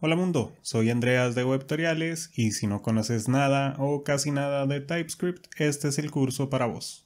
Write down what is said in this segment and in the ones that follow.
Hola mundo, soy Andreas de Webtoriales y si no conoces nada o casi nada de TypeScript, este es el curso para vos.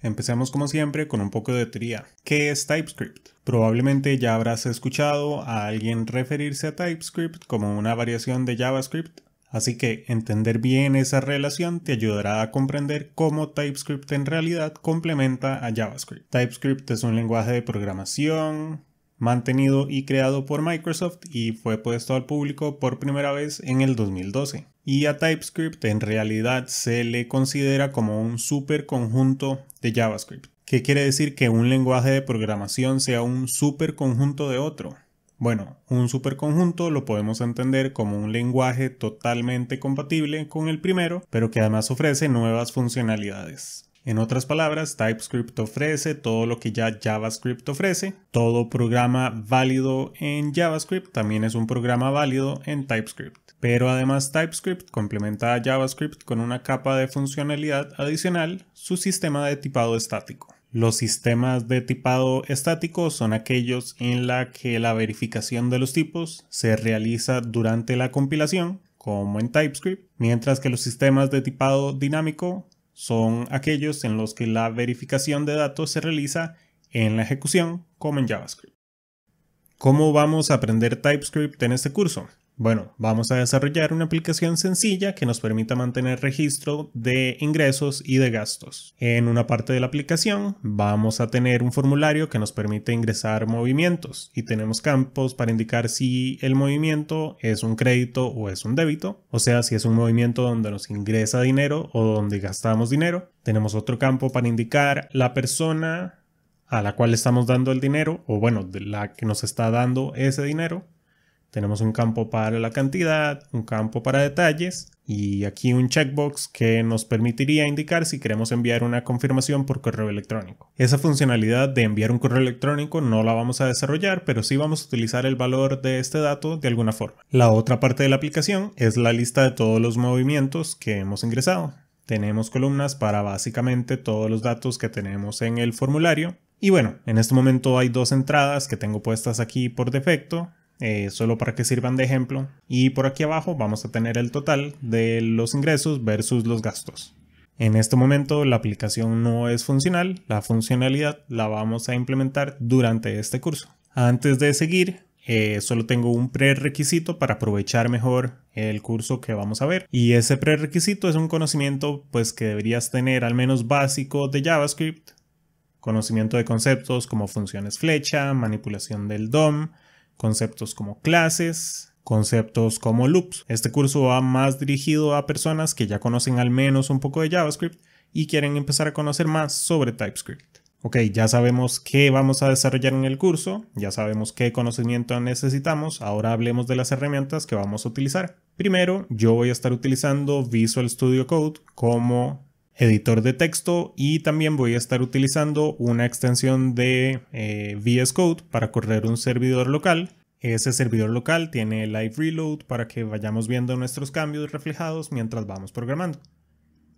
Empecemos como siempre con un poco de teoría. ¿Qué es TypeScript? Probablemente ya habrás escuchado a alguien referirse a TypeScript como una variación de JavaScript Así que entender bien esa relación te ayudará a comprender cómo TypeScript en realidad complementa a JavaScript. TypeScript es un lenguaje de programación mantenido y creado por Microsoft y fue puesto al público por primera vez en el 2012. Y a TypeScript en realidad se le considera como un superconjunto de JavaScript. ¿Qué quiere decir que un lenguaje de programación sea un superconjunto de otro? Bueno, un superconjunto lo podemos entender como un lenguaje totalmente compatible con el primero, pero que además ofrece nuevas funcionalidades. En otras palabras, TypeScript ofrece todo lo que ya JavaScript ofrece. Todo programa válido en JavaScript también es un programa válido en TypeScript. Pero además TypeScript complementa a JavaScript con una capa de funcionalidad adicional, su sistema de tipado estático. Los sistemas de tipado estático son aquellos en la que la verificación de los tipos se realiza durante la compilación, como en TypeScript, mientras que los sistemas de tipado dinámico son aquellos en los que la verificación de datos se realiza en la ejecución, como en JavaScript. ¿Cómo vamos a aprender TypeScript en este curso? Bueno, vamos a desarrollar una aplicación sencilla que nos permita mantener registro de ingresos y de gastos. En una parte de la aplicación vamos a tener un formulario que nos permite ingresar movimientos y tenemos campos para indicar si el movimiento es un crédito o es un débito, o sea, si es un movimiento donde nos ingresa dinero o donde gastamos dinero. Tenemos otro campo para indicar la persona a la cual estamos dando el dinero o bueno, de la que nos está dando ese dinero. Tenemos un campo para la cantidad, un campo para detalles y aquí un checkbox que nos permitiría indicar si queremos enviar una confirmación por correo electrónico. Esa funcionalidad de enviar un correo electrónico no la vamos a desarrollar, pero sí vamos a utilizar el valor de este dato de alguna forma. La otra parte de la aplicación es la lista de todos los movimientos que hemos ingresado. Tenemos columnas para básicamente todos los datos que tenemos en el formulario. Y bueno, en este momento hay dos entradas que tengo puestas aquí por defecto. Eh, solo para que sirvan de ejemplo. Y por aquí abajo vamos a tener el total de los ingresos versus los gastos. En este momento la aplicación no es funcional, la funcionalidad la vamos a implementar durante este curso. Antes de seguir, eh, solo tengo un prerequisito para aprovechar mejor el curso que vamos a ver y ese prerequisito es un conocimiento pues que deberías tener al menos básico de JavaScript, conocimiento de conceptos como funciones flecha, manipulación del DOM, conceptos como clases, conceptos como loops. Este curso va más dirigido a personas que ya conocen al menos un poco de JavaScript y quieren empezar a conocer más sobre TypeScript. Ok, ya sabemos qué vamos a desarrollar en el curso, ya sabemos qué conocimiento necesitamos, ahora hablemos de las herramientas que vamos a utilizar. Primero, yo voy a estar utilizando Visual Studio Code como editor de texto y también voy a estar utilizando una extensión de eh, VS Code para correr un servidor local. Ese servidor local tiene live reload para que vayamos viendo nuestros cambios reflejados mientras vamos programando.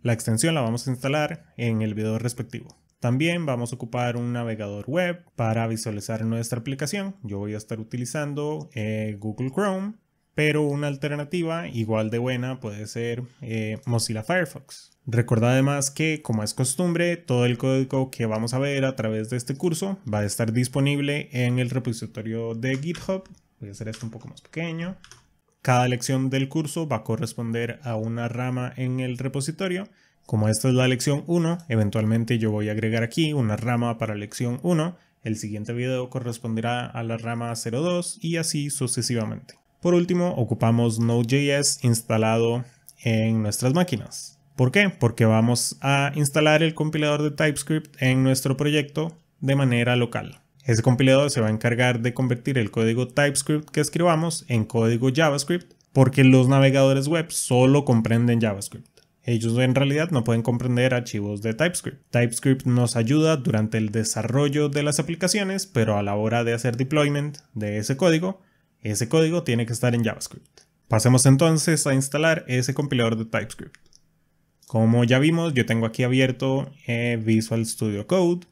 La extensión la vamos a instalar en el video respectivo. También vamos a ocupar un navegador web para visualizar nuestra aplicación. Yo voy a estar utilizando eh, Google Chrome pero una alternativa igual de buena puede ser eh, Mozilla Firefox. recordad además que, como es costumbre, todo el código que vamos a ver a través de este curso va a estar disponible en el repositorio de GitHub. Voy a hacer esto un poco más pequeño. Cada lección del curso va a corresponder a una rama en el repositorio. Como esta es la lección 1, eventualmente yo voy a agregar aquí una rama para lección 1. El siguiente video corresponderá a la rama 02 y así sucesivamente. Por último, ocupamos Node.js instalado en nuestras máquinas. ¿Por qué? Porque vamos a instalar el compilador de TypeScript en nuestro proyecto de manera local. Ese compilador se va a encargar de convertir el código TypeScript que escribamos en código JavaScript porque los navegadores web solo comprenden JavaScript. Ellos en realidad no pueden comprender archivos de TypeScript. TypeScript nos ayuda durante el desarrollo de las aplicaciones, pero a la hora de hacer deployment de ese código, ese código tiene que estar en JavaScript. Pasemos entonces a instalar ese compilador de TypeScript. Como ya vimos, yo tengo aquí abierto eh, Visual Studio Code.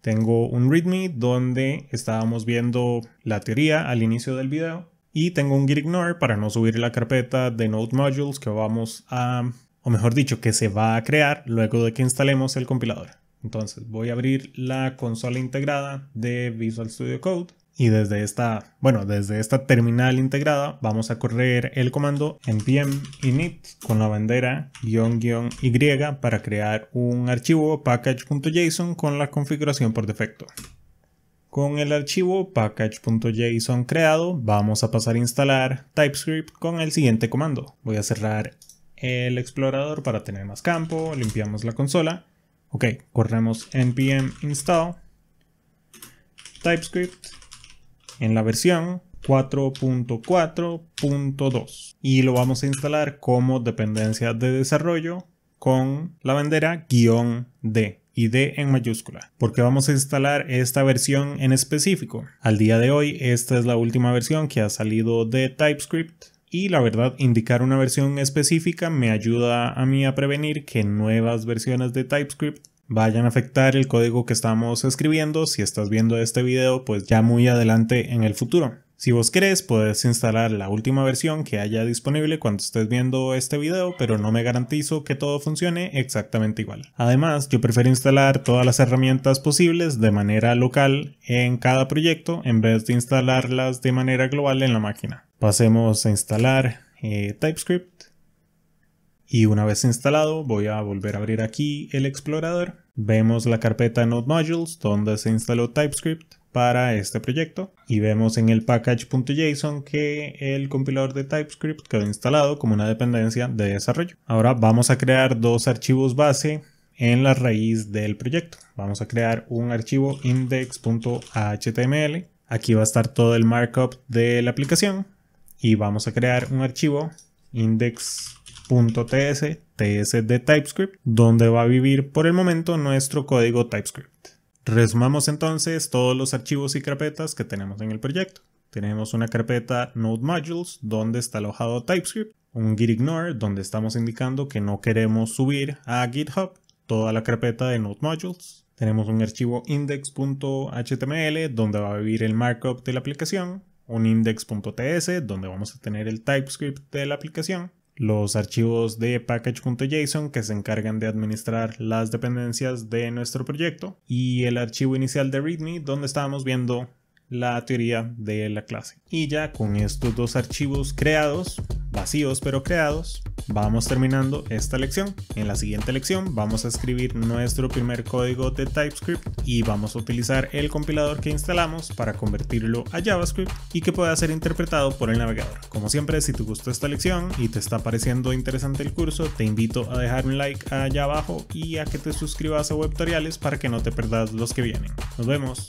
Tengo un README donde estábamos viendo la teoría al inicio del video. Y tengo un git ignore para no subir la carpeta de Node Modules que vamos a, o mejor dicho, que se va a crear luego de que instalemos el compilador. Entonces voy a abrir la consola integrada de Visual Studio Code y desde esta, bueno, desde esta terminal integrada vamos a correr el comando npm init con la bandera guión y para crear un archivo package.json con la configuración por defecto. Con el archivo package.json creado vamos a pasar a instalar TypeScript con el siguiente comando. Voy a cerrar el explorador para tener más campo, limpiamos la consola. Ok, corremos npm install TypeScript en la versión 4.4.2 y lo vamos a instalar como dependencia de desarrollo con la bandera guión D y D en mayúscula, porque vamos a instalar esta versión en específico. Al día de hoy, esta es la última versión que ha salido de TypeScript y la verdad, indicar una versión específica me ayuda a mí a prevenir que nuevas versiones de TypeScript vayan a afectar el código que estamos escribiendo si estás viendo este video pues ya muy adelante en el futuro. Si vos querés, podés instalar la última versión que haya disponible cuando estés viendo este video, pero no me garantizo que todo funcione exactamente igual. Además, yo prefiero instalar todas las herramientas posibles de manera local en cada proyecto en vez de instalarlas de manera global en la máquina. Pasemos a instalar eh, TypeScript y una vez instalado voy a volver a abrir aquí el explorador Vemos la carpeta Node Modules donde se instaló TypeScript para este proyecto y vemos en el package.json que el compilador de TypeScript quedó instalado como una dependencia de desarrollo. Ahora vamos a crear dos archivos base en la raíz del proyecto. Vamos a crear un archivo index.html. Aquí va a estar todo el markup de la aplicación y vamos a crear un archivo index.html. .ts, ts de TypeScript, donde va a vivir por el momento nuestro código TypeScript. Resumamos entonces todos los archivos y carpetas que tenemos en el proyecto. Tenemos una carpeta NodeModules donde está alojado TypeScript, un gitignore donde estamos indicando que no queremos subir a GitHub toda la carpeta de NodeModules. Tenemos un archivo index.html donde va a vivir el markup de la aplicación, un index.ts donde vamos a tener el TypeScript de la aplicación, los archivos de package.json que se encargan de administrar las dependencias de nuestro proyecto y el archivo inicial de README donde estábamos viendo la teoría de la clase. Y ya con estos dos archivos creados vacíos pero creados, vamos terminando esta lección. En la siguiente lección vamos a escribir nuestro primer código de TypeScript y vamos a utilizar el compilador que instalamos para convertirlo a JavaScript y que pueda ser interpretado por el navegador. Como siempre, si te gustó esta lección y te está pareciendo interesante el curso, te invito a dejar un like allá abajo y a que te suscribas a Webtoriales para que no te perdas los que vienen. Nos vemos.